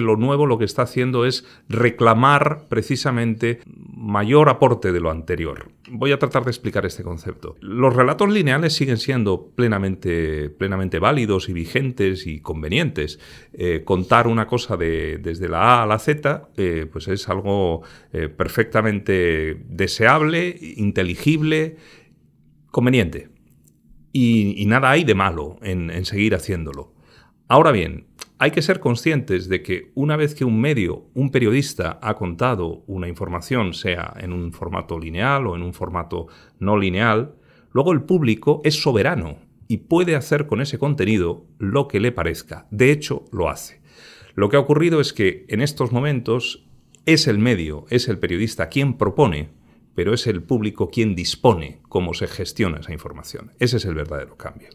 Lo nuevo lo que está haciendo es reclamar precisamente mayor aporte de lo anterior. Voy a tratar de explicar este concepto. Los relatos lineales siguen siendo plenamente, plenamente válidos y vigentes y convenientes. Eh, contar una cosa desde la A a la Z eh, pues es algo eh, perfectamente deseable, inteligible, conveniente. Y, nada hay de malo en seguir haciéndolo. Ahora bien, hay que ser conscientes de que una vez que un medio, un periodista, ha contado una información, sea en un formato lineal o en un formato no lineal, luego el público es soberano y puede hacer con ese contenido lo que le parezca. De hecho, lo hace. Lo que ha ocurrido es que en estos momentos es el medio, es el periodista quien propone, pero es el público quien dispone cómo se gestiona esa información. Ese es el verdadero cambio.